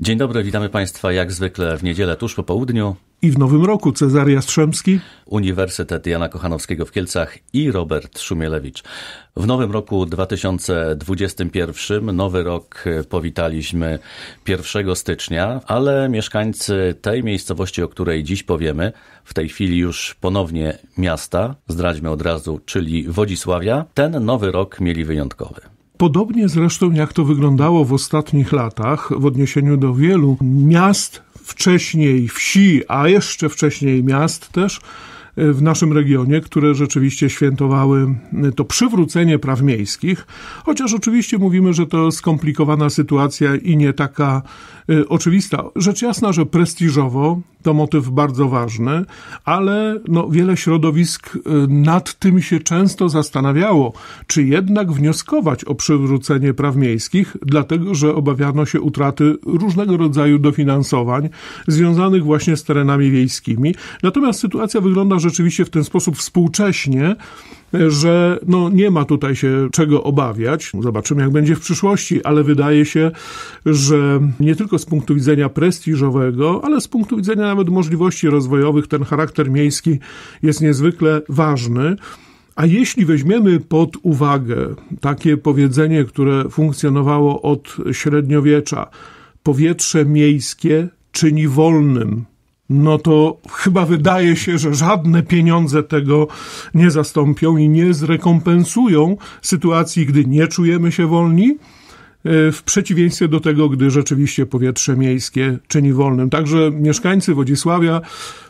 Dzień dobry, witamy Państwa jak zwykle w niedzielę tuż po południu. I w nowym roku Cezary Jastrzębski, Uniwersytet Jana Kochanowskiego w Kielcach i Robert Szumielewicz. W nowym roku 2021, nowy rok e, powitaliśmy 1 stycznia, ale mieszkańcy tej miejscowości, o której dziś powiemy, w tej chwili już ponownie miasta, zdradźmy od razu, czyli Wodzisławia, ten nowy rok mieli wyjątkowy. Podobnie zresztą jak to wyglądało w ostatnich latach w odniesieniu do wielu miast, wcześniej wsi, a jeszcze wcześniej miast też, w naszym regionie, które rzeczywiście świętowały y, to przywrócenie praw miejskich, chociaż oczywiście mówimy, że to skomplikowana sytuacja i nie taka y, oczywista. Rzecz jasna, że prestiżowo to motyw bardzo ważny, ale no, wiele środowisk y, nad tym się często zastanawiało, czy jednak wnioskować o przywrócenie praw miejskich, dlatego że obawiano się utraty różnego rodzaju dofinansowań związanych właśnie z terenami wiejskimi. Natomiast sytuacja wygląda, że rzeczywiście w ten sposób współcześnie, e, że no, nie ma tutaj się czego obawiać. Zobaczymy, jak będzie w przyszłości, ale wydaje się, że nie tylko z punktu widzenia prestiżowego, ale z punktu widzenia nawet możliwości rozwojowych ten charakter miejski jest niezwykle ważny. A jeśli weźmiemy pod uwagę takie powiedzenie, które funkcjonowało od średniowiecza, powietrze miejskie czyni wolnym no to chyba wydaje się, że żadne pieniądze tego nie zastąpią i nie zrekompensują sytuacji, gdy nie czujemy się wolni, e, w przeciwieństwie do tego, gdy rzeczywiście powietrze miejskie czyni wolnym. Także mieszkańcy Wodzisławia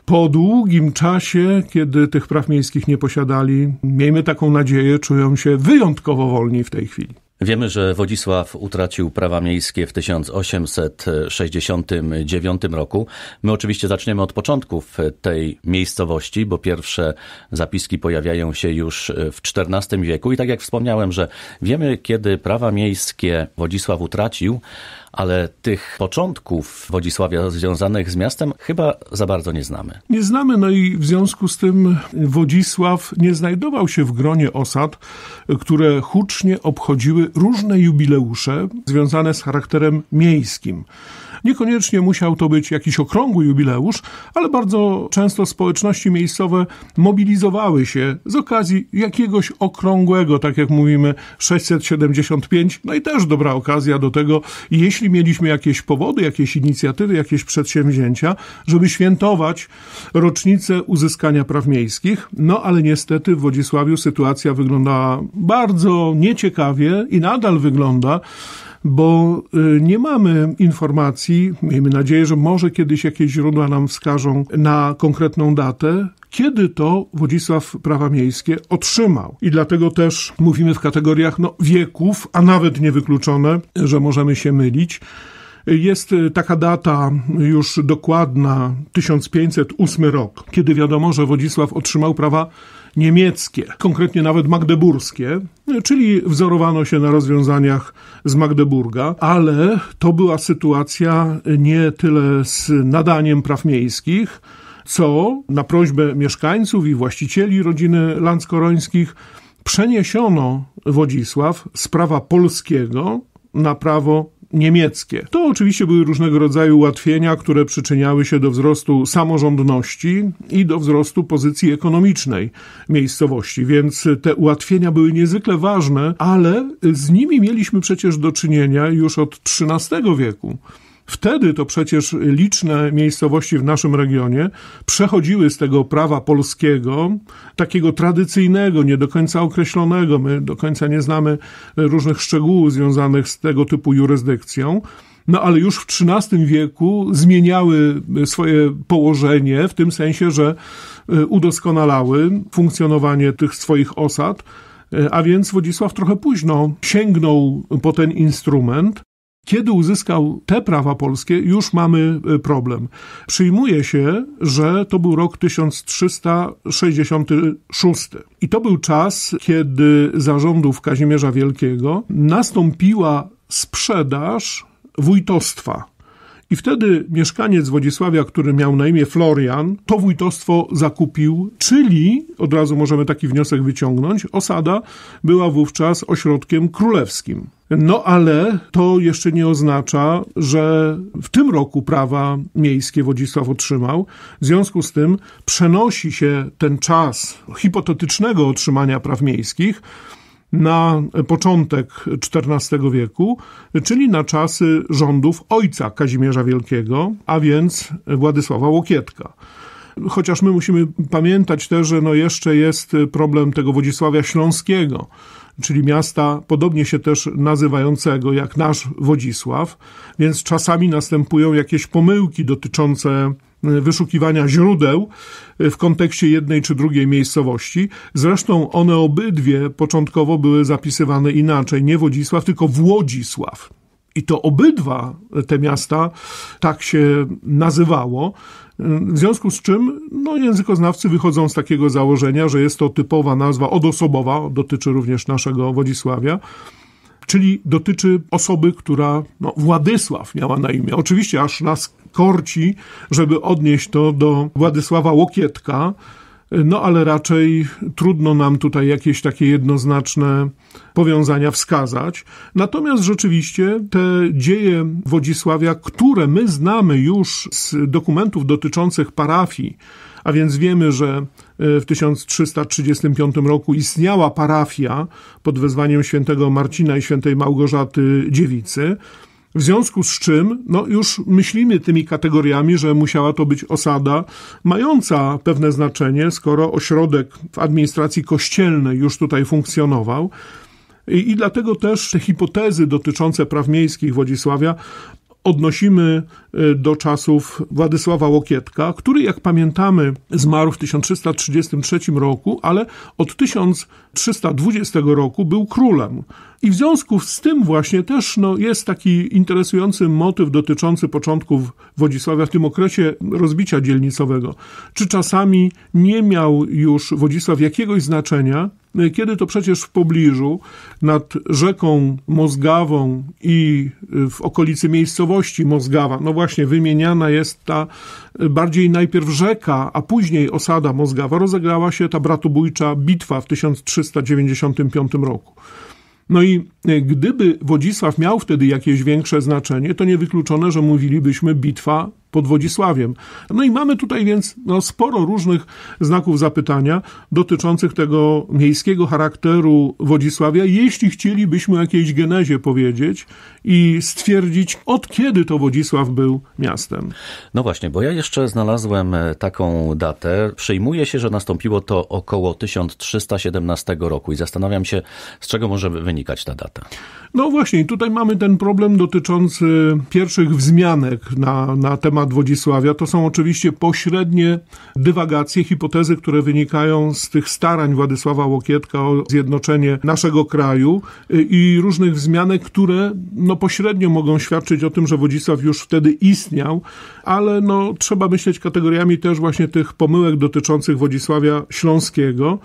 po długim czasie, kiedy tych praw miejskich nie posiadali, miejmy taką nadzieję, czują się wyjątkowo wolni w tej chwili. Wiemy, że Wodzisław utracił prawa miejskie w 1869 roku. My oczywiście zaczniemy od początków tej miejscowości, bo pierwsze zapiski pojawiają się już w XIV wieku. I tak jak wspomniałem, że wiemy, kiedy prawa miejskie Wodzisław utracił, ale tych początków Wodzisławia związanych z miastem chyba za bardzo nie znamy. Nie znamy, no i w związku z tym Wodzisław nie znajdował się w gronie osad, które hucznie obchodziły różne jubileusze związane z charakterem miejskim. Niekoniecznie musiał to być jakiś okrągły jubileusz, ale bardzo często społeczności miejscowe mobilizowały się z okazji jakiegoś okrągłego, tak jak mówimy, 675. No i też dobra okazja do tego, jeśli mieliśmy jakieś powody, jakieś inicjatywy, jakieś przedsięwzięcia, żeby świętować rocznicę uzyskania praw miejskich. No ale niestety w Wodzisławiu sytuacja wyglądała bardzo nieciekawie i nadal wygląda bo y, nie mamy informacji, miejmy nadzieję, że może kiedyś jakieś źródła nam wskażą na konkretną datę, kiedy to Włodzisław prawa miejskie otrzymał. I dlatego też mówimy w kategoriach no, wieków, a nawet niewykluczone, że możemy się mylić. Jest y, taka data już dokładna, 1508 rok, kiedy wiadomo, że Wodzisław otrzymał prawa niemieckie, konkretnie nawet magdeburskie, czyli wzorowano się na rozwiązaniach z Magdeburga, ale to była sytuacja nie tyle z nadaniem praw miejskich, co na prośbę mieszkańców i właścicieli rodziny Landskorońskich przeniesiono Wodzisław z prawa polskiego na prawo niemieckie. To oczywiście były różnego rodzaju ułatwienia, które przyczyniały się do wzrostu samorządności i do wzrostu pozycji ekonomicznej miejscowości, więc te ułatwienia były niezwykle ważne, ale z nimi mieliśmy przecież do czynienia już od XIII wieku. Wtedy to przecież liczne miejscowości w naszym regionie przechodziły z tego prawa polskiego, takiego tradycyjnego, nie do końca określonego. My do końca nie znamy różnych szczegółów związanych z tego typu jurysdykcją. No ale już w XIII wieku zmieniały swoje położenie w tym sensie, że e, udoskonalały funkcjonowanie tych swoich osad. E, a więc Władysław trochę późno sięgnął po ten instrument, kiedy uzyskał te prawa polskie, już mamy e, problem. Przyjmuje się, że to był rok 1366. I to był czas, kiedy zarządów Kazimierza Wielkiego nastąpiła sprzedaż wójtostwa i wtedy mieszkaniec Wodzisławia, który miał na imię Florian, to wójtostwo zakupił, czyli, od razu możemy taki wniosek wyciągnąć, osada była wówczas ośrodkiem królewskim. No ale to jeszcze nie oznacza, że w tym roku prawa miejskie Wodzisław otrzymał. W związku z tym przenosi się ten czas hipotetycznego otrzymania praw miejskich na początek XIV wieku, czyli na czasy rządów ojca Kazimierza Wielkiego, a więc Władysława Łokietka. Chociaż my musimy pamiętać też, że no jeszcze jest problem tego Wodzisławia Śląskiego, czyli miasta podobnie się też nazywającego jak nasz Wodzisław, więc czasami następują jakieś pomyłki dotyczące wyszukiwania źródeł e, w kontekście jednej czy drugiej miejscowości. Zresztą one obydwie początkowo były zapisywane inaczej, nie Wodzisław, tylko Włodzisław. I to obydwa te miasta tak się nazywało. W związku z czym no, językoznawcy wychodzą z takiego założenia, że jest to typowa nazwa odosobowa, dotyczy również naszego Wodzisławia czyli dotyczy osoby, która, no, Władysław miała na imię. Oczywiście aż nas korci, żeby odnieść to do Władysława Łokietka, no ale raczej trudno nam tutaj jakieś takie jednoznaczne powiązania wskazać. Natomiast rzeczywiście te dzieje Wodzisławia, które my znamy już z dokumentów dotyczących parafii, a więc wiemy, że w 1335 roku istniała parafia pod wezwaniem świętego Marcina i świętej Małgorzaty Dziewicy. W związku z czym, no już myślimy tymi kategoriami, że musiała to być osada mająca pewne znaczenie, skoro ośrodek w administracji kościelnej już tutaj funkcjonował. I, i dlatego też te hipotezy dotyczące praw miejskich Włodzisławia odnosimy Y, do czasów Władysława Łokietka, który, jak pamiętamy, zmarł w 1333 roku, ale od 1320 roku był królem. I w związku z tym właśnie też no, jest taki interesujący motyw dotyczący początków Wodzisławia w tym okresie rozbicia dzielnicowego. Czy czasami nie miał już Wodzisław jakiegoś znaczenia, y, kiedy to przecież w pobliżu nad rzeką Mozgawą i y, w okolicy miejscowości Mozgawa, no właśnie właśnie wymieniana jest ta y, bardziej najpierw rzeka, a później osada Mozgawa, rozegrała się ta bratobójcza bitwa w 1395 roku. No i y, gdyby Wodzisław miał wtedy jakieś większe znaczenie, to niewykluczone, że mówilibyśmy bitwa pod Wodzisławiem. No i mamy tutaj więc no, sporo różnych znaków zapytania dotyczących tego miejskiego charakteru Wodzisławia, jeśli chcielibyśmy o jakiejś genezie powiedzieć i stwierdzić, od kiedy to Wodzisław był miastem. No właśnie, bo ja jeszcze znalazłem e, taką datę. Przyjmuje się, że nastąpiło to około 1317 roku i zastanawiam się, z czego może wynikać ta data. No właśnie, tutaj mamy ten problem dotyczący pierwszych wzmianek na, na temat Wodzisławia. To są oczywiście pośrednie dywagacje, hipotezy, które wynikają z tych starań Władysława Łokietka o zjednoczenie naszego kraju y, i różnych wzmianek, które no pośrednio mogą świadczyć o tym, że Wodzisław już wtedy istniał, ale no trzeba myśleć kategoriami też właśnie tych pomyłek dotyczących Wodzisławia Śląskiego.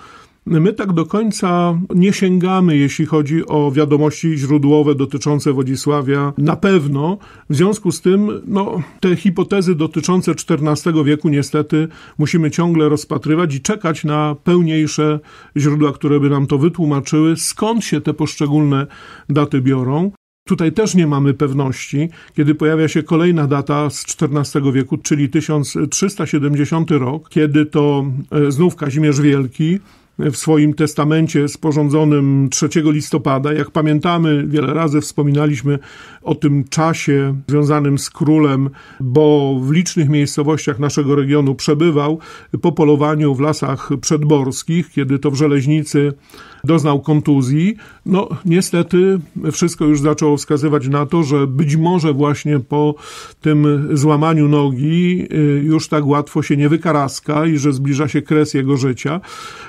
My tak do końca nie sięgamy, jeśli chodzi o wiadomości źródłowe dotyczące Wodzisławia. Na pewno. W związku z tym, no, te hipotezy dotyczące XIV wieku niestety musimy ciągle rozpatrywać i czekać na pełniejsze źródła, które by nam to wytłumaczyły, skąd się te poszczególne daty biorą. Tutaj też nie mamy pewności, kiedy pojawia się kolejna data z XIV wieku, czyli 1370 rok, kiedy to e, znów Kazimierz Wielki w swoim testamencie sporządzonym 3 listopada. Jak pamiętamy, wiele razy wspominaliśmy o tym czasie związanym z królem, bo w licznych miejscowościach naszego regionu przebywał po polowaniu w lasach przedborskich, kiedy to w Żeleźnicy doznał kontuzji. No, niestety wszystko już zaczęło wskazywać na to, że być może właśnie po tym złamaniu nogi y, już tak łatwo się nie wykaraska i że zbliża się kres jego życia.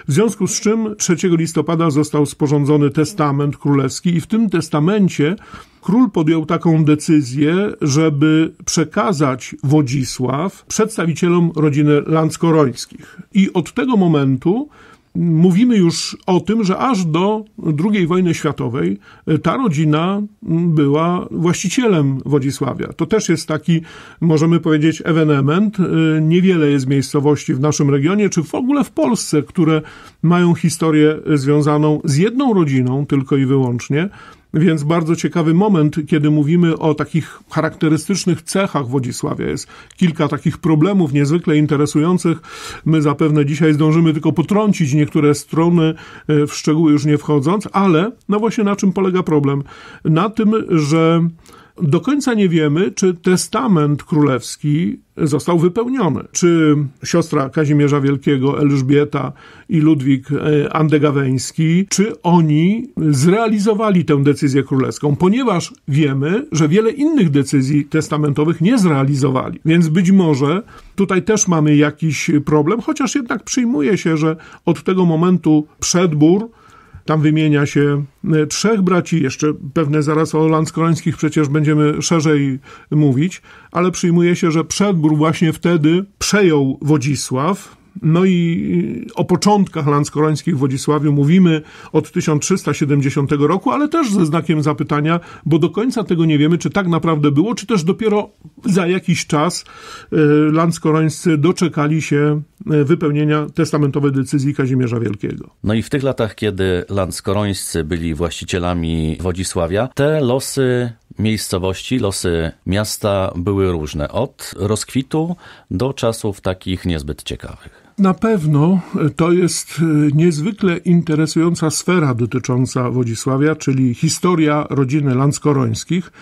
W związku z czym 3 listopada został sporządzony testament królewski i w tym testamencie król podjął taką decyzję, żeby przekazać Wodzisław przedstawicielom rodziny Landskorońskich. I od tego momentu mówimy już o tym, że aż do II wojny światowej y, ta rodzina mm, była właścicielem Wodzisławia. To też jest taki, możemy powiedzieć, ewenement. Y, niewiele jest miejscowości w naszym regionie, czy w ogóle w Polsce, które mają historię związaną z jedną rodziną tylko i wyłącznie, więc bardzo ciekawy moment, kiedy mówimy o takich charakterystycznych cechach Wodzisławia. Jest kilka takich problemów niezwykle interesujących. My zapewne dzisiaj zdążymy tylko potrącić niektóre strony, e, w szczegóły już nie wchodząc, ale no właśnie na czym polega problem? Na tym, że do końca nie wiemy, czy testament królewski został wypełniony. Czy siostra Kazimierza Wielkiego, Elżbieta i Ludwik e, Andegaweński, czy oni zrealizowali tę decyzję królewską, ponieważ wiemy, że wiele innych decyzji testamentowych nie zrealizowali. Więc być może tutaj też mamy jakiś problem, chociaż jednak przyjmuje się, że od tego momentu przedbór tam wymienia się e, trzech braci, jeszcze pewne zaraz o Landskorońskich przecież będziemy szerzej mówić, ale przyjmuje się, że Przedbór właśnie wtedy przejął Wodzisław, no i y, o początkach landskorońskich w Wodzisławiu mówimy od 1370 roku, ale też ze znakiem zapytania, bo do końca tego nie wiemy, czy tak naprawdę było, czy też dopiero za jakiś czas y, landskorońscy doczekali się y, wypełnienia testamentowej decyzji Kazimierza Wielkiego. No i w tych latach, kiedy landskorońscy byli właścicielami Wodzisławia, te losy miejscowości, losy miasta były różne, od rozkwitu do czasów takich niezbyt ciekawych. Na pewno e, to jest e, niezwykle interesująca sfera dotycząca Wodzisławia, czyli historia rodziny Landskorońskich.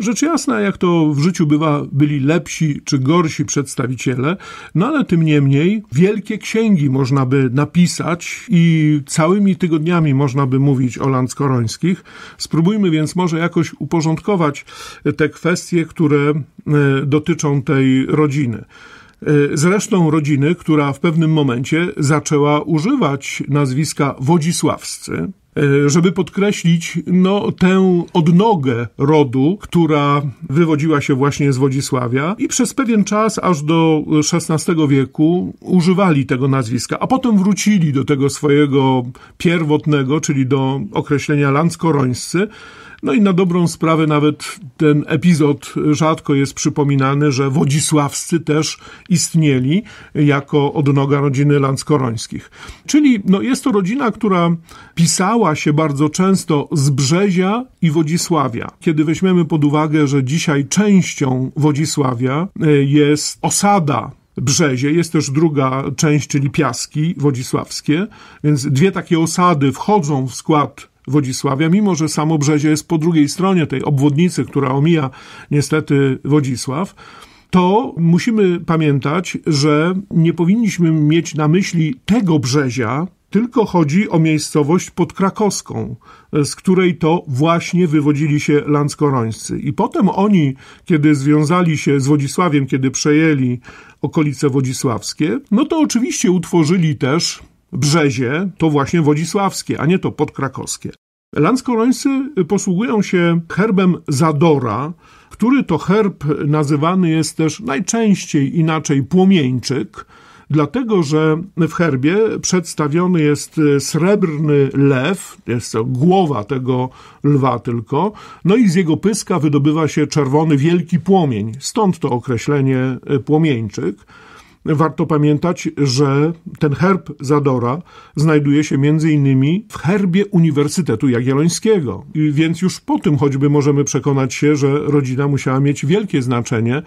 Rzecz jasna, jak to w życiu bywa, byli lepsi czy gorsi przedstawiciele, no ale tym niemniej wielkie księgi można by napisać i całymi tygodniami można by mówić o Landskorońskich. Spróbujmy więc może jakoś uporządkować te kwestie, które e, dotyczą tej rodziny. E, z resztą rodziny, która w pewnym momencie zaczęła używać nazwiska Wodzisławscy, e, żeby podkreślić no, tę odnogę rodu, która wywodziła się właśnie z Wodzisławia i przez pewien czas, aż do XVI wieku, używali tego nazwiska, a potem wrócili do tego swojego pierwotnego, czyli do określenia landskorońscy, no i na dobrą sprawę nawet ten epizod rzadko jest przypominany, że wodzisławscy też istnieli jako odnoga rodziny Landskorońskich. Czyli no, jest to rodzina, która pisała się bardzo często z Brzezia i Wodzisławia. Kiedy weźmiemy pod uwagę, że dzisiaj częścią Wodzisławia e, jest osada Brzezie, jest też druga część, czyli Piaski Wodzisławskie, więc dwie takie osady wchodzą w skład Wodzisławia, mimo że samo Brzezie jest po drugiej stronie tej obwodnicy, która omija niestety Wodzisław, to musimy pamiętać, że nie powinniśmy mieć na myśli tego Brzezia, tylko chodzi o miejscowość podkrakowską, z której to właśnie wywodzili się landskorońscy. I potem oni, kiedy związali się z Wodzisławiem, kiedy przejęli okolice wodzisławskie, no to oczywiście utworzyli też Brzezie to właśnie wodzisławskie, a nie to podkrakowskie. Landskorońcy posługują się herbem Zadora, który to herb nazywany jest też najczęściej inaczej płomieńczyk, dlatego że w herbie przedstawiony jest srebrny lew, jest to głowa tego lwa tylko, no i z jego pyska wydobywa się czerwony wielki płomień, stąd to określenie płomieńczyk warto pamiętać, że ten herb Zadora znajduje się między innymi w herbie Uniwersytetu Jagiellońskiego. I więc już po tym choćby możemy przekonać się, że rodzina musiała mieć wielkie znaczenie,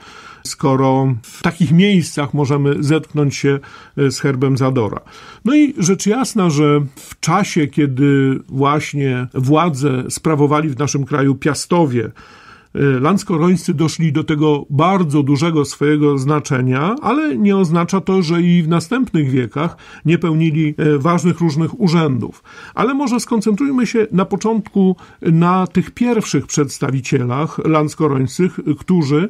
skoro w takich miejscach możemy zetknąć się e, z herbem Zadora. No i rzecz jasna, że w czasie, kiedy właśnie władze sprawowali w naszym kraju piastowie, Y, Landskorońscy doszli do tego bardzo dużego swojego znaczenia, ale nie oznacza to, że i w następnych wiekach nie pełnili y, ważnych różnych urzędów. Ale może skoncentrujmy się na początku na tych pierwszych przedstawicielach landskorońskich, y, którzy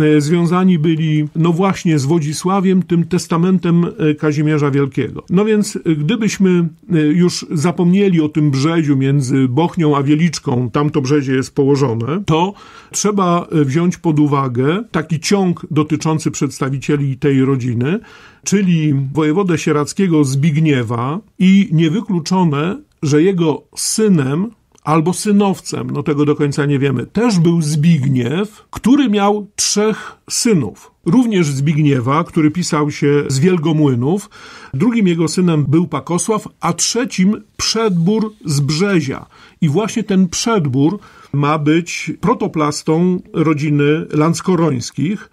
E, związani byli, no właśnie, z Wodzisławiem, tym testamentem e, Kazimierza Wielkiego. No więc, e, gdybyśmy już zapomnieli o tym brzeziu między Bochnią a Wieliczką, tamto brzezie jest położone, to trzeba wziąć pod uwagę taki ciąg dotyczący przedstawicieli tej rodziny, czyli wojewodę sierackiego Zbigniewa i niewykluczone, że jego synem albo synowcem, no tego do końca nie wiemy, też był Zbigniew, który miał trzech synów również Zbigniewa, który pisał się z Wielgomłynów. Drugim jego synem był Pakosław, a trzecim Przedbór z Brzezia. I właśnie ten Przedbór ma być protoplastą rodziny Lanskorońskich.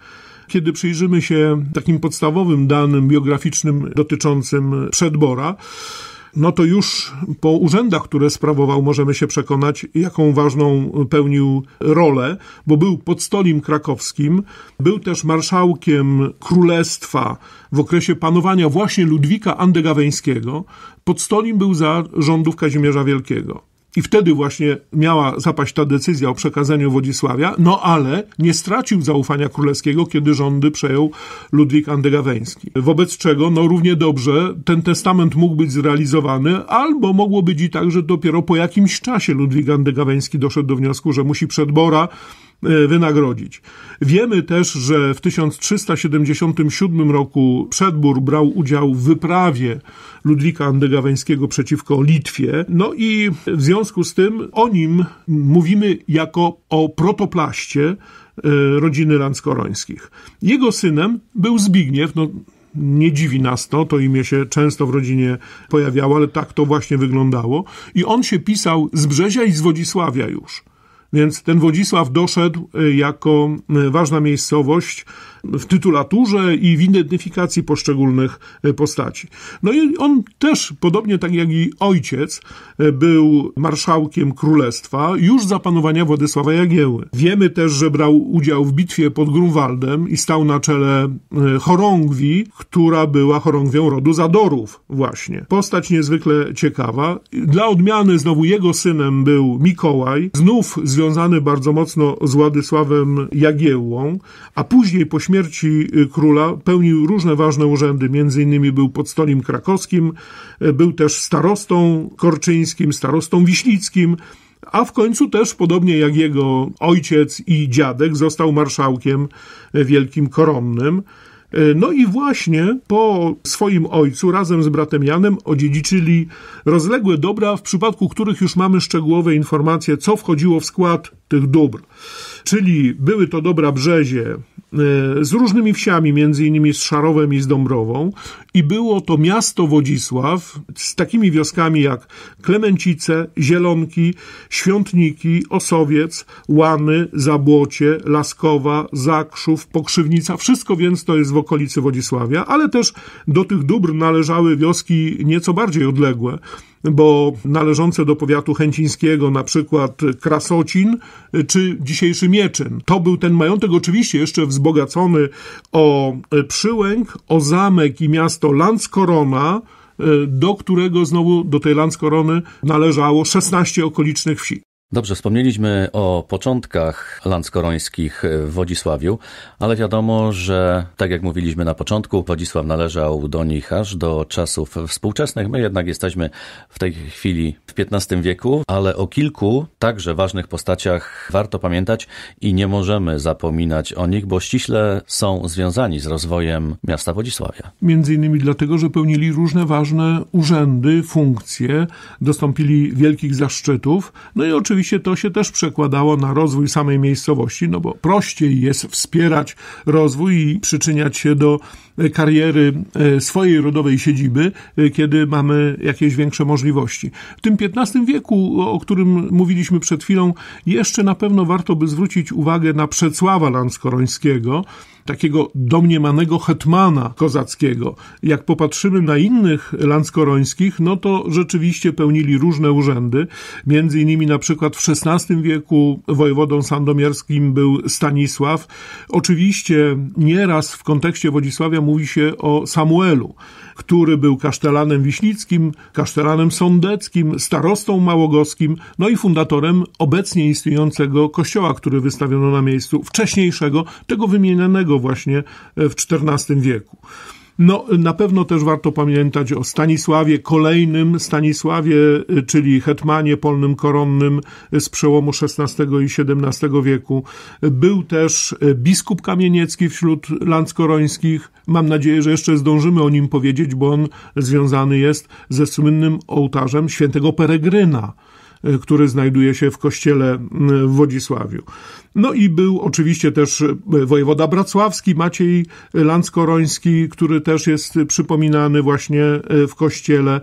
Kiedy przyjrzymy się takim podstawowym danym biograficznym dotyczącym Przedbora, no to już po urzędach, które sprawował, możemy się przekonać, jaką ważną pełnił rolę, bo był podstolim krakowskim, był też marszałkiem królestwa w okresie panowania właśnie Ludwika Andegaweńskiego. Podstolim był za rządów Kazimierza Wielkiego. I wtedy właśnie miała zapaść ta decyzja o przekazaniu Wodzisławia, no ale nie stracił zaufania królewskiego, kiedy rządy przejął Ludwik Andegaweński. Wobec czego, no równie dobrze, ten testament mógł być zrealizowany, albo mogło być i tak, że dopiero po jakimś czasie Ludwik Andegaweński doszedł do wniosku, że musi przedbora E, wynagrodzić. Wiemy też, że w 1377 roku Przedbór brał udział w wyprawie Ludwika Andegaweńskiego przeciwko Litwie. No i w związku z tym o nim mówimy jako o protoplaście e, rodziny Landskorońskich. Jego synem był Zbigniew, no nie dziwi nas to, to imię się często w rodzinie pojawiało, ale tak to właśnie wyglądało. I on się pisał z Brzezia i z Wodzisławia już. Więc ten Wodzisław doszedł y, jako y, ważna miejscowość w tytulaturze i w identyfikacji poszczególnych e, postaci. No i on też, podobnie tak jak i ojciec, e, był marszałkiem królestwa już za panowania Władysława Jagieły. Wiemy też, że brał udział w bitwie pod Grunwaldem i stał na czele e, chorągwi, która była chorągwią rodu Zadorów właśnie. Postać niezwykle ciekawa. Dla odmiany znowu jego synem był Mikołaj, znów związany bardzo mocno z Władysławem Jagiełłą, a później po śmierci y, króla pełnił różne ważne urzędy, między innymi był stolim krakowskim, y, był też starostą korczyńskim, starostą wiślickim, a w końcu też, podobnie jak jego ojciec i dziadek, został marszałkiem y, wielkim koronnym. No i właśnie po swoim ojcu razem z bratem Janem odziedziczyli rozległe dobra, w przypadku których już mamy szczegółowe informacje, co wchodziło w skład tych dóbr. Czyli były to dobra Brzezie, E, z różnymi wsiami, między innymi z Szarowem i z Dąbrową i było to miasto Wodzisław z takimi wioskami jak Klemencice, Zielonki, Świątniki, Osowiec, Łany, Zabłocie, Laskowa, Zakrzów, Pokrzywnica. Wszystko więc to jest w okolicy Wodzisławia, ale też do tych dóbr należały wioski nieco bardziej odległe bo należące do powiatu chęcińskiego, na przykład Krasocin czy dzisiejszy Mieczyn. To był ten majątek oczywiście jeszcze wzbogacony o e, Przyłęk, o zamek i miasto to Landskorona, y, do którego znowu, do tej Landskorony należało 16 okolicznych wsi. Dobrze, wspomnieliśmy o początkach landskorońskich w Wodzisławiu, ale wiadomo, że tak jak mówiliśmy na początku, Wodzisław należał do nich aż do czasów współczesnych. My jednak jesteśmy w tej chwili w XV wieku, ale o kilku także ważnych postaciach warto pamiętać i nie możemy zapominać o nich, bo ściśle są związani z rozwojem miasta Wodzisławia. Między innymi dlatego, że pełnili różne ważne urzędy, funkcje, dostąpili wielkich zaszczytów, no i oczywiście oczywiście to się też przekładało na rozwój samej miejscowości, no bo prościej jest wspierać rozwój i przyczyniać się do E, kariery e, swojej rodowej siedziby, e, kiedy mamy jakieś większe możliwości. W tym XV wieku, o którym mówiliśmy przed chwilą, jeszcze na pewno warto by zwrócić uwagę na Przecława Lanskorońskiego, takiego domniemanego hetmana kozackiego. Jak popatrzymy na innych landskorońskich, no to rzeczywiście pełnili różne urzędy. Między innymi na przykład w XVI wieku wojewodą sandomierskim był Stanisław. Oczywiście nieraz w kontekście Wodzisławia mówi się o Samuelu, który był kasztelanem wiśnickim, kasztelanem sądeckim, starostą małogoskim, no i fundatorem obecnie istniejącego kościoła, który wystawiono na miejscu wcześniejszego, tego wymienionego właśnie w XIV wieku. No, na pewno też warto pamiętać o Stanisławie, kolejnym Stanisławie, y, czyli hetmanie polnym koronnym z przełomu XVI i XVII wieku. Był też y, biskup kamieniecki wśród landskorońskich. Mam nadzieję, że jeszcze zdążymy o nim powiedzieć, bo on związany jest ze słynnym ołtarzem świętego Peregryna. E, który znajduje się w kościele w Wodzisławiu. No i był oczywiście też e, wojewoda bracławski Maciej Landskoroński, który też jest przypominany właśnie e, w kościele.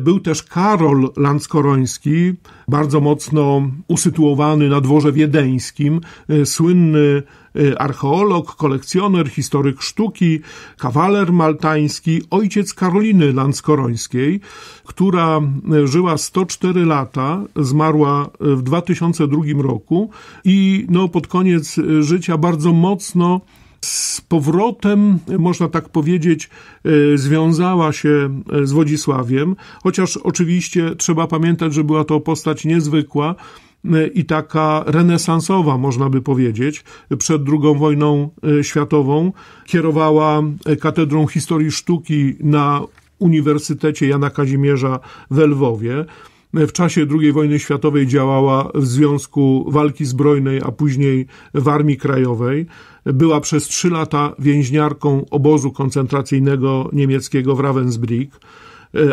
Był też Karol Landskoroński, bardzo mocno usytuowany na dworze wiedeńskim, słynny Y, archeolog, kolekcjoner, historyk sztuki, kawaler maltański, ojciec Karoliny Landskorońskiej, która y, żyła 104 lata, zmarła y, w 2002 roku i no, pod koniec życia bardzo mocno z powrotem, można tak powiedzieć, związała się z Wodzisławiem, chociaż oczywiście trzeba pamiętać, że była to postać niezwykła, E, i taka renesansowa, można by powiedzieć, przed II wojną e, światową. Kierowała e, Katedrą Historii Sztuki na Uniwersytecie Jana Kazimierza w Lwowie. W czasie II wojny światowej działała w Związku Walki Zbrojnej, a później w Armii Krajowej. Była przez trzy lata więźniarką obozu koncentracyjnego niemieckiego w Ravensbrück,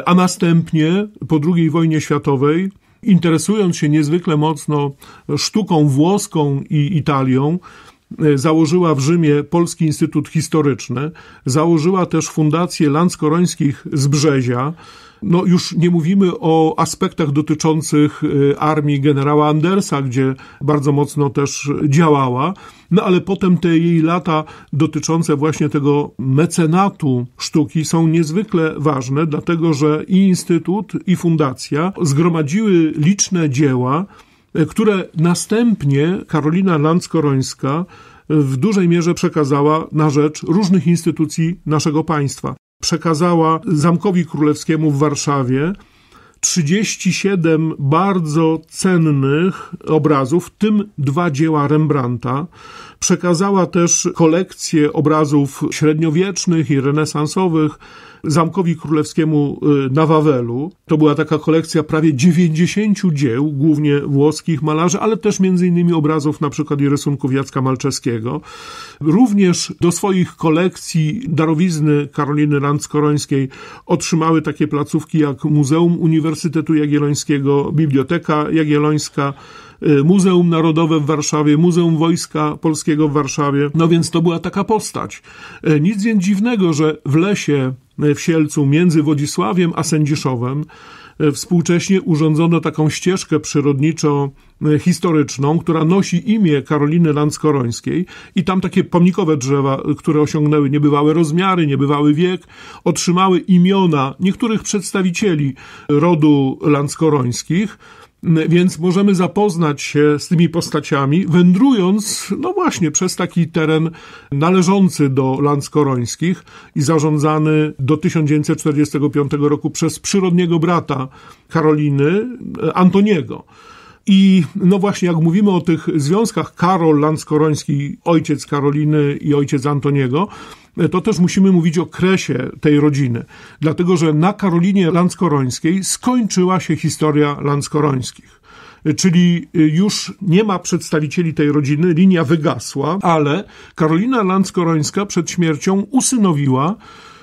a następnie po II wojnie światowej interesując się niezwykle mocno sztuką włoską i Italią, e, założyła w Rzymie Polski Instytut Historyczny, założyła też Fundację Landskorońskich z Brzezia, no już nie mówimy o aspektach dotyczących y, armii generała Andersa, gdzie bardzo mocno też działała. No ale potem te jej lata dotyczące właśnie tego mecenatu sztuki są niezwykle ważne, dlatego że i Instytut, i Fundacja zgromadziły liczne dzieła, y, które następnie Karolina Landskorońska w dużej mierze przekazała na rzecz różnych instytucji naszego państwa przekazała Zamkowi Królewskiemu w Warszawie 37 bardzo cennych obrazów, w tym dwa dzieła Rembrandta. Przekazała też kolekcję obrazów średniowiecznych i renesansowych Zamkowi Królewskiemu y, na Wawelu. To była taka kolekcja prawie 90 dzieł, głównie włoskich malarzy, ale też między innymi obrazów na przykład i rysunków Jacka Malczewskiego. Również do swoich kolekcji darowizny Karoliny Landskorońskiej otrzymały takie placówki jak Muzeum Uniwersytetu Jagiellońskiego, Biblioteka Jagiellońska, y, Muzeum Narodowe w Warszawie, Muzeum Wojska Polskiego w Warszawie. No więc to była taka postać. Y, nic więc dziwnego, że w lesie w Sielcu między Wodzisławiem a Sędziszowem. E, współcześnie urządzono taką ścieżkę przyrodniczo-historyczną, która nosi imię Karoliny Landskorońskiej i tam takie pomnikowe drzewa, e, które osiągnęły niebywałe rozmiary, niebywały wiek, otrzymały imiona niektórych przedstawicieli rodu Landskorońskich. Więc możemy zapoznać się z tymi postaciami, wędrując, no właśnie, przez taki teren należący do Landskorońskich i zarządzany do 1945 roku przez przyrodniego brata Karoliny, e, Antoniego. I no właśnie, jak mówimy o tych związkach, Karol Landskoroński, ojciec Karoliny i ojciec Antoniego, to też musimy mówić o kresie tej rodziny, dlatego że na Karolinie Landskorońskiej skończyła się historia Landskorońskich. Czyli y, już nie ma przedstawicieli tej rodziny, linia wygasła, ale Karolina Landskorońska przed śmiercią usynowiła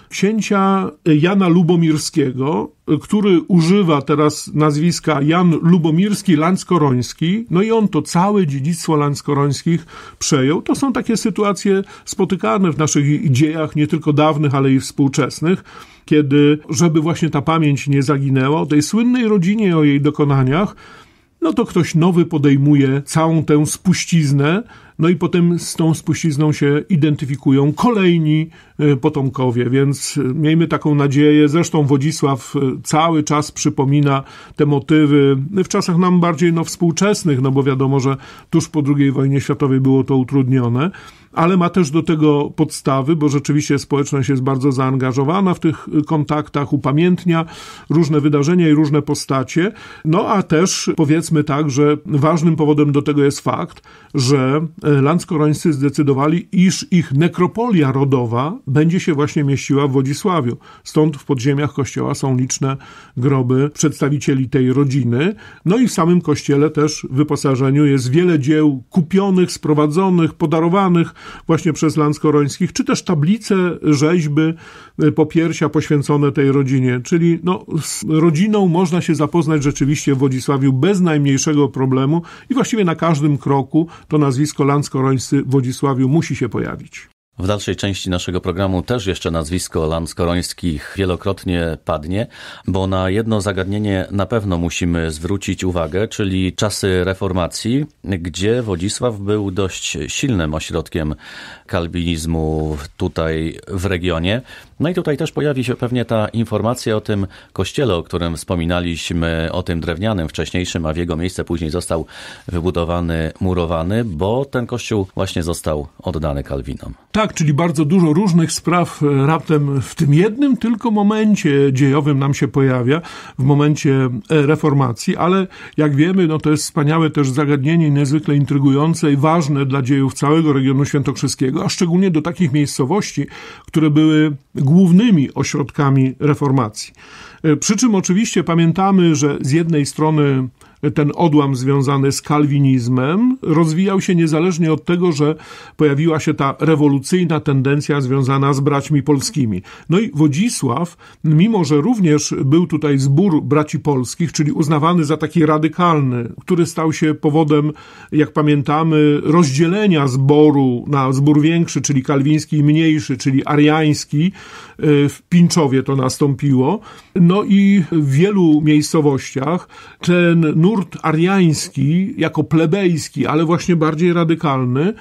księcia e, Jana Lubomirskiego, e, który używa teraz nazwiska Jan Lubomirski Lanskoroński, no i on to całe dziedzictwo Lanskorońskich przejął. To są takie sytuacje spotykane w naszych dziejach, nie tylko dawnych, ale i współczesnych kiedy, żeby właśnie ta pamięć nie zaginęła, o tej słynnej rodzinie, o jej dokonaniach, no to ktoś nowy podejmuje całą tę spuściznę, no i potem z tą spuścizną się identyfikują kolejni e, potomkowie, więc e, miejmy taką nadzieję. Zresztą Wodzisław e, cały czas przypomina te motywy w czasach nam bardziej no, współczesnych, no bo wiadomo, że tuż po II wojnie światowej było to utrudnione ale ma też do tego podstawy, bo rzeczywiście społeczność jest bardzo zaangażowana w tych kontaktach, upamiętnia różne wydarzenia i różne postacie. No a też powiedzmy tak, że ważnym powodem do tego jest fakt, że E, landskorońscy zdecydowali, iż ich nekropolia rodowa będzie się właśnie mieściła w Wodzisławiu. Stąd w podziemiach kościoła są liczne groby przedstawicieli tej rodziny. No i w samym kościele też w wyposażeniu jest wiele dzieł kupionych, sprowadzonych, podarowanych właśnie przez landskorońskich, czy też tablice, rzeźby, e, popiersia poświęcone tej rodzinie. Czyli no, z rodziną można się zapoznać rzeczywiście w Wodzisławiu bez najmniejszego problemu i właściwie na każdym kroku to nazwisko landskorońskie Lanskorońscy w Wodzisławiu musi się pojawić. W dalszej części naszego programu też jeszcze nazwisko Lanskorońskich wielokrotnie padnie, bo na jedno zagadnienie na pewno musimy zwrócić uwagę, czyli czasy reformacji, gdzie Wodzisław był dość silnym ośrodkiem kalwinizmu tutaj w regionie. No i tutaj też pojawi się pewnie ta informacja o tym kościele, o którym wspominaliśmy, o tym drewnianym wcześniejszym, a w jego miejsce później został wybudowany, murowany, bo ten kościół właśnie został oddany Kalwinom. Tak, czyli bardzo dużo różnych spraw e, raptem w tym jednym tylko momencie dziejowym nam się pojawia, w momencie e, reformacji, ale jak wiemy, no to jest wspaniałe też zagadnienie, niezwykle intrygujące i ważne dla dziejów całego regionu świętokrzyskiego, a szczególnie do takich miejscowości, które były głównymi ośrodkami reformacji. E, przy czym oczywiście pamiętamy, że z jednej strony ten odłam związany z kalwinizmem rozwijał się niezależnie od tego, że pojawiła się ta rewolucyjna tendencja związana z braćmi polskimi. No i Wodzisław, mimo że również był tutaj zbór braci polskich, czyli uznawany za taki radykalny, który stał się powodem, jak pamiętamy, rozdzielenia zboru na zbór większy, czyli kalwiński i mniejszy, czyli ariański, e, w Pińczowie to nastąpiło. No i w wielu miejscowościach ten nur nurt ariański, jako plebejski, ale właśnie bardziej radykalny,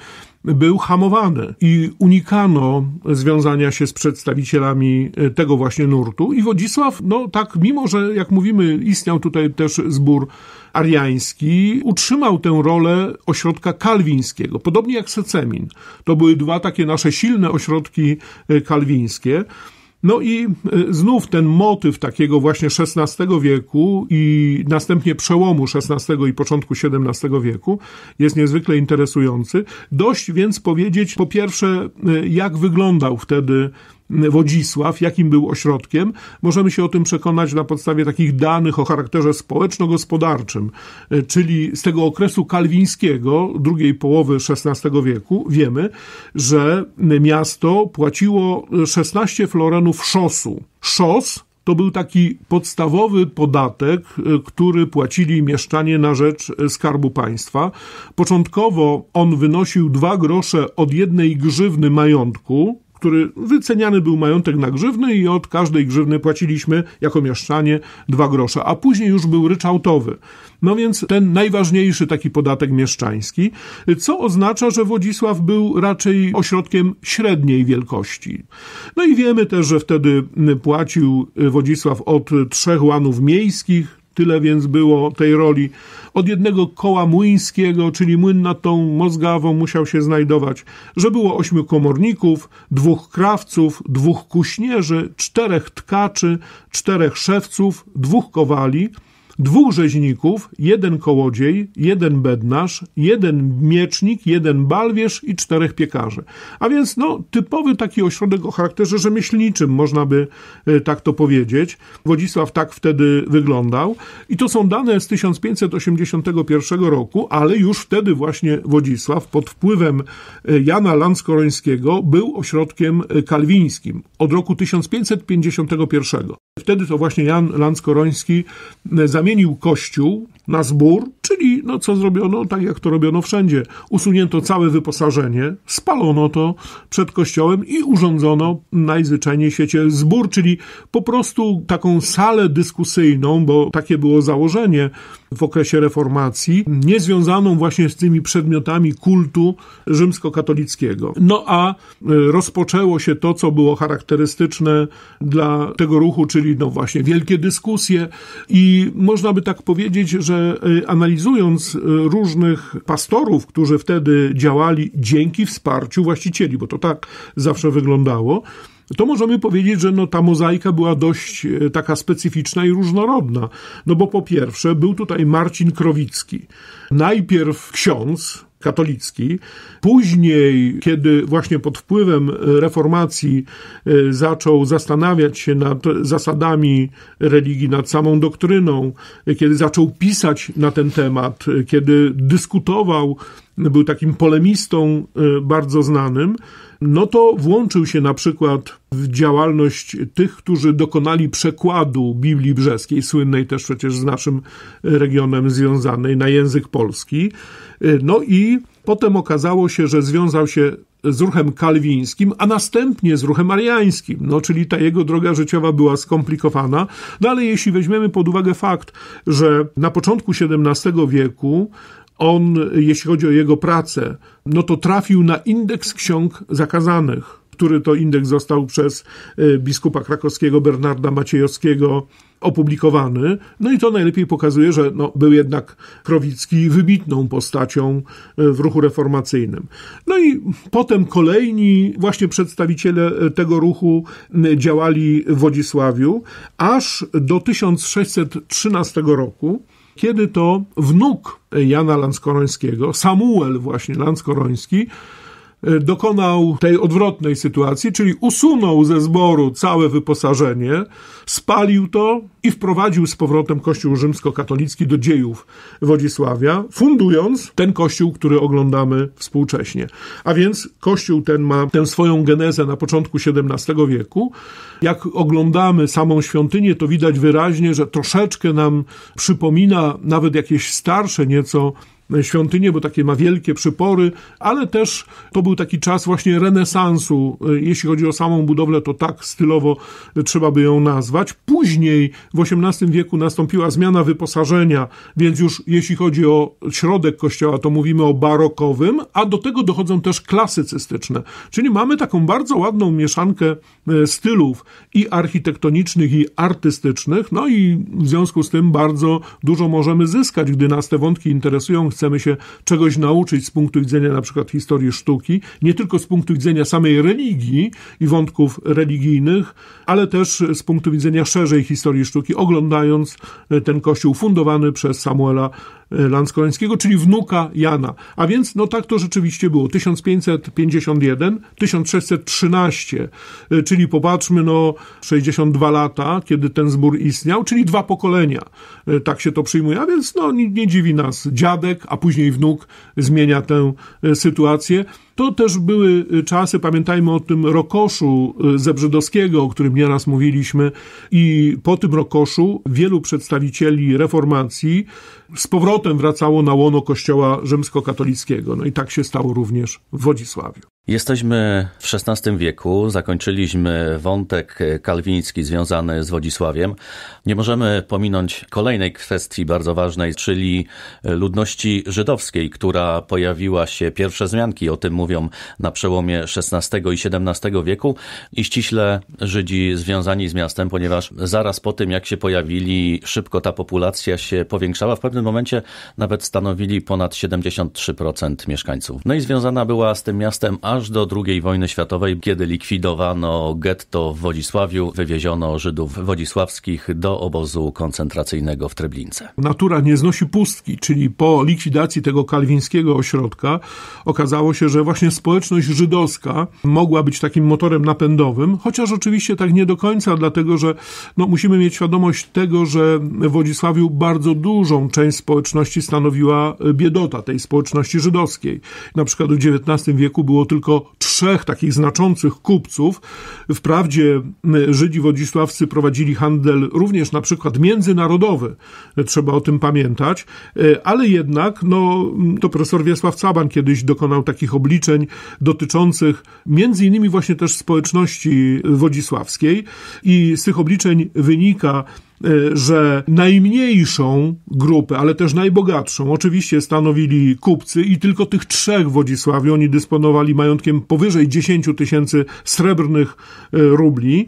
był hamowany i unikano związania się z przedstawicielami e, tego właśnie nurtu. I Wodzisław, no tak, mimo że, jak mówimy, istniał tutaj też zbór ariański, utrzymał tę rolę ośrodka kalwińskiego, podobnie jak Secemin. To były dwa takie nasze silne ośrodki e, kalwińskie. No i e, znów ten motyw takiego właśnie XVI wieku i następnie przełomu XVI i początku XVII wieku jest niezwykle interesujący. Dość więc powiedzieć po pierwsze, e, jak wyglądał wtedy Wodzisław, jakim był ośrodkiem, możemy się o tym przekonać na podstawie takich danych o charakterze społeczno-gospodarczym, e, czyli z tego okresu kalwińskiego, drugiej połowy XVI wieku, wiemy, że miasto płaciło 16 florenów szosu. Szos to był taki podstawowy podatek, e, który płacili mieszczanie na rzecz e, skarbu państwa. Początkowo on wynosił dwa grosze od jednej grzywny majątku, który wyceniany był majątek na grzywny i od każdej grzywny płaciliśmy jako mieszczanie dwa grosze, a później już był ryczałtowy. No więc ten najważniejszy taki podatek mieszczański, co oznacza, że Wodzisław był raczej ośrodkiem średniej wielkości. No i wiemy też, że wtedy płacił Wodzisław od trzech łanów miejskich, Tyle więc było tej roli od jednego koła młyńskiego, czyli młyn nad tą Mozgawą musiał się znajdować, że było ośmiu komorników, dwóch krawców, dwóch kuśnierzy, czterech tkaczy, czterech szewców, dwóch kowali – dwóch rzeźników, jeden kołodziej, jeden bednarz, jeden miecznik, jeden balwierz i czterech piekarzy. A więc no, typowy taki ośrodek o charakterze rzemieślniczym, można by e, tak to powiedzieć. Wodzisław tak wtedy wyglądał. I to są dane z 1581 roku, ale już wtedy właśnie Wodzisław pod wpływem e, Jana Lanskorońskiego był ośrodkiem e, kalwińskim od roku 1551. Wtedy to właśnie Jan Lanskoroński zamienił zamienił kościół na zbór, czyli no co zrobiono, tak jak to robiono wszędzie. Usunięto całe wyposażenie, spalono to przed kościołem i urządzono najzwyczajniej w świecie zbór, czyli po prostu taką salę dyskusyjną, bo takie było założenie w okresie reformacji, niezwiązaną właśnie z tymi przedmiotami kultu rzymskokatolickiego. No a e, rozpoczęło się to, co było charakterystyczne dla tego ruchu, czyli no właśnie wielkie dyskusje i można by tak powiedzieć, że e, analizując e, różnych pastorów, którzy wtedy działali dzięki wsparciu właścicieli, bo to tak zawsze wyglądało, to możemy powiedzieć, że no, ta mozaika była dość e, taka specyficzna i różnorodna. No bo po pierwsze, był tutaj Marcin Krowicki, najpierw ksiądz katolicki, Później, kiedy właśnie pod wpływem e, reformacji e, zaczął zastanawiać się nad zasadami religii, nad samą doktryną, e, kiedy zaczął pisać na ten temat, kiedy dyskutował, był takim polemistą bardzo znanym, no to włączył się na przykład w działalność tych, którzy dokonali przekładu Biblii Brzeskiej, słynnej też przecież z naszym regionem związanej, na język polski. No i Potem okazało się, że związał się z ruchem kalwińskim, a następnie z ruchem ariańskim. No, czyli ta jego droga życiowa była skomplikowana. No, ale jeśli weźmiemy pod uwagę fakt, że na początku XVII wieku on, jeśli chodzi o jego pracę, no to trafił na indeks ksiąg zakazanych który to indeks został przez y, biskupa krakowskiego Bernarda Maciejowskiego opublikowany. No i to najlepiej pokazuje, że no, był jednak Krowicki wybitną postacią e, w ruchu reformacyjnym. No i potem kolejni właśnie przedstawiciele e, tego ruchu działali w Wodzisławiu aż do 1613 roku, kiedy to wnuk Jana Lanskorońskiego, Samuel właśnie Lanskoroński, Y, dokonał tej odwrotnej sytuacji, czyli usunął ze zboru całe wyposażenie, spalił to i wprowadził z powrotem Kościół rzymskokatolicki do dziejów Wodzisławia, fundując ten kościół, który oglądamy współcześnie. A więc kościół ten ma tę swoją genezę na początku XVII wieku. Jak oglądamy samą świątynię, to widać wyraźnie, że troszeczkę nam przypomina nawet jakieś starsze nieco świątynię, bo takie ma wielkie przypory, ale też to był taki czas właśnie renesansu. E, jeśli chodzi o samą budowlę, to tak stylowo trzeba by ją nazwać. Później w XVIII wieku nastąpiła zmiana wyposażenia, więc już jeśli chodzi o środek kościoła, to mówimy o barokowym, a do tego dochodzą też klasycystyczne. Czyli mamy taką bardzo ładną mieszankę e, stylów i architektonicznych, i artystycznych, no i w związku z tym bardzo dużo możemy zyskać, gdy nas te wątki interesują chcemy się czegoś nauczyć z punktu widzenia na przykład historii sztuki, nie tylko z punktu widzenia samej religii i wątków religijnych, ale też z punktu widzenia szerzej historii sztuki, oglądając e, ten kościół fundowany przez Samuela e, Lanskońskiego, czyli wnuka Jana. A więc, no tak to rzeczywiście było. 1551, 1613, e, czyli popatrzmy, no 62 lata, kiedy ten zbór istniał, czyli dwa pokolenia. Tak się to przyjmuje. A więc, no nie, nie dziwi nas dziadek a później wnuk zmienia tę e, sytuację. To też były e, czasy, pamiętajmy o tym rokoszu e, Zebrzydowskiego, o którym nieraz mówiliśmy, i po tym rokoszu wielu przedstawicieli reformacji z powrotem wracało na łono kościoła rzymskokatolickiego. No i tak się stało również w Wodzisławiu. Jesteśmy w XVI wieku, zakończyliśmy wątek e, kalwiński związany z Wodzisławiem. Nie możemy pominąć kolejnej kwestii bardzo ważnej, czyli e, ludności żydowskiej, która pojawiła się, pierwsze zmianki o tym mówią na przełomie XVI i XVII wieku i ściśle Żydzi związani z miastem, ponieważ zaraz po tym jak się pojawili, szybko ta populacja się powiększała, w pewnym momencie nawet stanowili ponad 73% mieszkańców. No i związana była z tym miastem aż aż do II wojny światowej, kiedy likwidowano getto w Wodzisławiu, wywieziono Żydów wodzisławskich do obozu koncentracyjnego w Treblince. Natura nie znosi pustki, czyli po likwidacji tego kalwińskiego ośrodka okazało się, że właśnie społeczność żydowska mogła być takim motorem napędowym, chociaż oczywiście tak nie do końca, dlatego że no, musimy mieć świadomość tego, że w Wodzisławiu bardzo dużą część społeczności stanowiła biedota tej społeczności żydowskiej. Na przykład w XIX wieku było tylko tylko trzech takich znaczących kupców. Wprawdzie Żydzi wodzisławscy prowadzili handel również na przykład międzynarodowy, trzeba o tym pamiętać, e, ale jednak no, to profesor Wiesław Caban kiedyś dokonał takich obliczeń dotyczących między innymi właśnie też społeczności wodzisławskiej i z tych obliczeń wynika, Y, że najmniejszą grupę, ale też najbogatszą, oczywiście stanowili kupcy i tylko tych trzech w Wodzisławiu, oni dysponowali majątkiem powyżej 10 tysięcy srebrnych y, rubli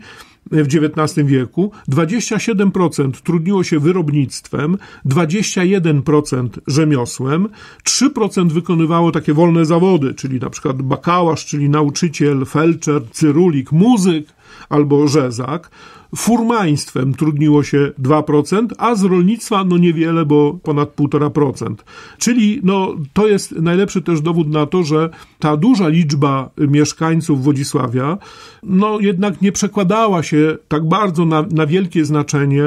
w XIX wieku, 27% trudniło się wyrobnictwem, 21% rzemiosłem, 3% wykonywało takie wolne zawody, czyli na przykład bakałasz, czyli nauczyciel, felczer, cyrulik, muzyk albo rzezak furmaństwem trudniło się 2%, a z rolnictwa no niewiele, bo ponad 1,5%. Czyli no, to jest najlepszy też dowód na to, że ta duża liczba mieszkańców Wodzisławia no jednak nie przekładała się tak bardzo na, na wielkie znaczenie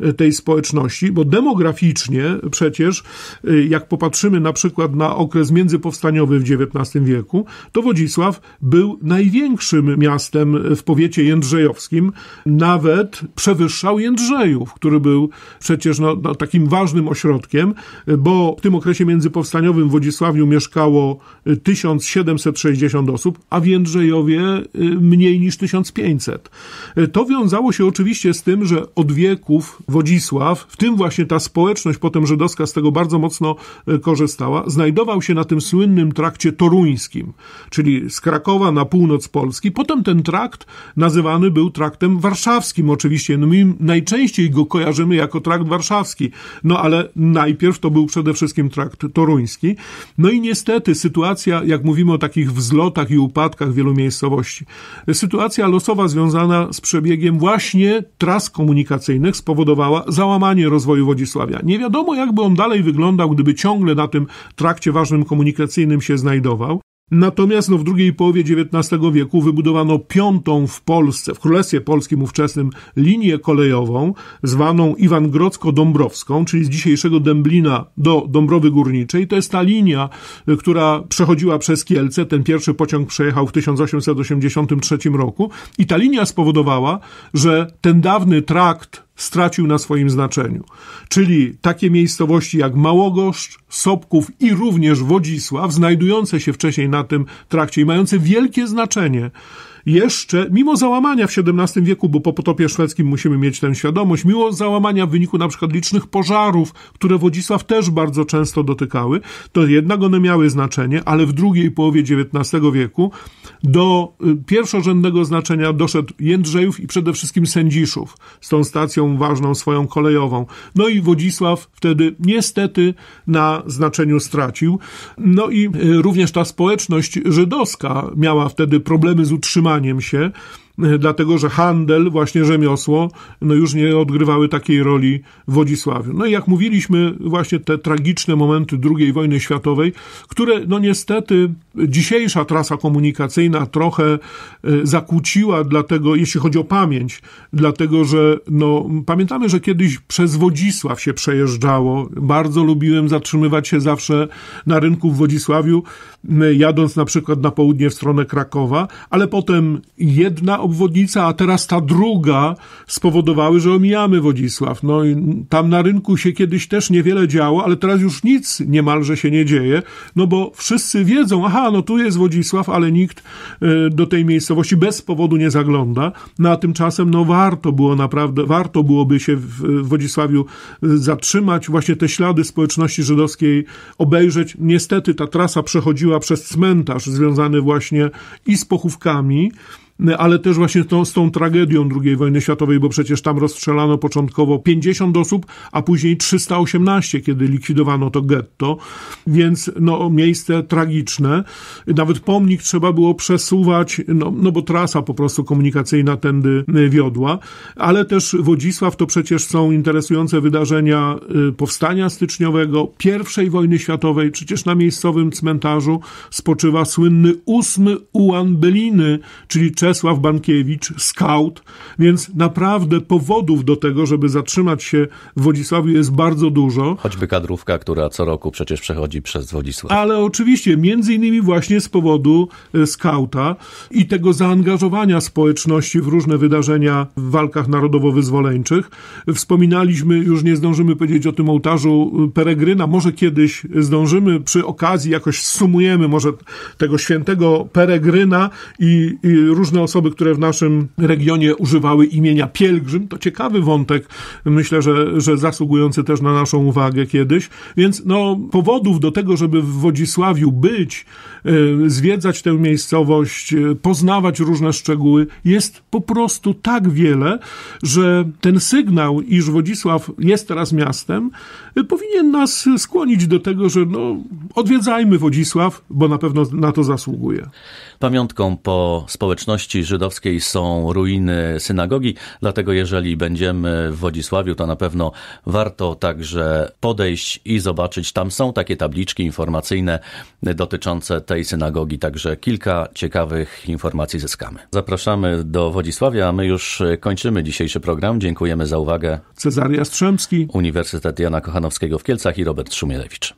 e, tej społeczności, bo demograficznie przecież, e, jak popatrzymy na przykład na okres międzypowstaniowy w XIX wieku, to Wodzisław był największym miastem w powiecie jędrzejowskim, nawet nawet przewyższał Jędrzejów, który był przecież no, no, takim ważnym ośrodkiem, bo w tym okresie międzypowstaniowym w Wodzisławiu mieszkało 1760 y, osób, a w Jędrzejowie y, mniej niż 1500. Y, to wiązało się oczywiście z tym, że od wieków Wodzisław, w tym właśnie ta społeczność potem żydowska z tego bardzo mocno korzystała, znajdował się na tym słynnym trakcie toruńskim, czyli z Krakowa na północ Polski. Potem ten trakt nazywany był traktem warszawskim warszawskim oczywiście. No my najczęściej go kojarzymy jako trakt warszawski, no ale najpierw to był przede wszystkim trakt toruński. No i niestety sytuacja, jak mówimy o takich wzlotach i upadkach wielu miejscowości, sytuacja losowa związana z przebiegiem właśnie tras komunikacyjnych spowodowała załamanie rozwoju Wodzisławia. Nie wiadomo, jakby on dalej wyglądał, gdyby ciągle na tym trakcie ważnym komunikacyjnym się znajdował. Natomiast no, w drugiej połowie XIX wieku wybudowano piątą w Polsce, w Królestwie Polskim ówczesnym, linię kolejową zwaną Iwangrodzko-Dąbrowską, czyli z dzisiejszego Dęblina do Dąbrowy Górniczej. To jest ta linia, y, która przechodziła przez Kielce. Ten pierwszy pociąg przejechał w 1883 roku. I ta linia spowodowała, że ten dawny trakt stracił na swoim znaczeniu. Czyli takie miejscowości jak Małogoszcz, Sopków i również Wodzisław, znajdujące się wcześniej na tym trakcie i mające wielkie znaczenie jeszcze, mimo załamania w XVII wieku, bo po potopie szwedzkim musimy mieć tę świadomość, mimo załamania w wyniku na przykład licznych pożarów, które Wodzisław też bardzo często dotykały, to jednak one miały znaczenie, ale w drugiej połowie XIX wieku do y, pierwszorzędnego znaczenia doszedł Jędrzejów i przede wszystkim Sędziszów z tą stacją ważną swoją kolejową. No i Wodzisław wtedy niestety na znaczeniu stracił. No i y, również ta społeczność żydowska miała wtedy problemy z utrzymaniem się, e, dlatego że handel, właśnie rzemiosło, no już nie odgrywały takiej roli w Wodzisławiu. No i jak mówiliśmy, właśnie te tragiczne momenty II wojny światowej, które no niestety dzisiejsza trasa komunikacyjna trochę e, zakłóciła, dlatego, jeśli chodzi o pamięć, dlatego że no, pamiętamy, że kiedyś przez Wodzisław się przejeżdżało. Bardzo lubiłem zatrzymywać się zawsze na rynku w Wodzisławiu jadąc na przykład na południe w stronę Krakowa, ale potem jedna obwodnica, a teraz ta druga spowodowały, że omijamy Wodzisław. No i tam na rynku się kiedyś też niewiele działo, ale teraz już nic niemalże się nie dzieje, no bo wszyscy wiedzą, aha, no tu jest Wodzisław, ale nikt e, do tej miejscowości bez powodu nie zagląda. No a tymczasem, no warto było naprawdę, warto byłoby się w Wodzisławiu e, zatrzymać, właśnie te ślady społeczności żydowskiej obejrzeć. Niestety ta trasa przechodziła przez cmentarz związany właśnie i z pochówkami, no, ale też właśnie tą, z tą tragedią II wojny światowej, bo przecież tam rozstrzelano początkowo 50 osób, a później 318, kiedy likwidowano to getto, więc no, miejsce tragiczne. Nawet pomnik trzeba było przesuwać, no, no bo trasa po prostu komunikacyjna tędy y, wiodła, ale też Wodzisław to przecież są interesujące wydarzenia y, powstania styczniowego, I wojny światowej, przecież na miejscowym cmentarzu spoczywa słynny ósmy ułan Beliny, czyli Czesław Bankiewicz, skaut, więc naprawdę powodów do tego, żeby zatrzymać się w Wodzisławiu jest bardzo dużo. Choćby kadrówka, która co roku przecież przechodzi przez Wodzisław. Ale oczywiście, między innymi właśnie z powodu e, skauta i tego zaangażowania społeczności w różne wydarzenia w walkach narodowo-wyzwoleńczych. Wspominaliśmy, już nie zdążymy powiedzieć o tym ołtarzu e, Peregryna, może kiedyś zdążymy przy okazji jakoś sumujemy może tego świętego Peregryna i, i różne różne osoby, które w naszym regionie używały imienia pielgrzym. To ciekawy wątek, myślę, że, że zasługujący też na naszą uwagę kiedyś. Więc no, powodów do tego, żeby w Wodzisławiu być, E, zwiedzać tę miejscowość, e, poznawać różne szczegóły. Jest po prostu tak wiele, że ten sygnał, iż Wodzisław jest teraz miastem, e, powinien nas skłonić do tego, że no, odwiedzajmy Wodzisław, bo na pewno na to zasługuje. Pamiątką po społeczności żydowskiej są ruiny synagogi, dlatego jeżeli będziemy w Wodzisławiu, to na pewno warto także podejść i zobaczyć. Tam są takie tabliczki informacyjne dotyczące tej i synagogi, także kilka ciekawych informacji zyskamy. Zapraszamy do Wodzisławia, a my już kończymy dzisiejszy program. Dziękujemy za uwagę. Cezary Jastrzębski, Uniwersytet Jana Kochanowskiego w Kielcach i Robert Szumielewicz.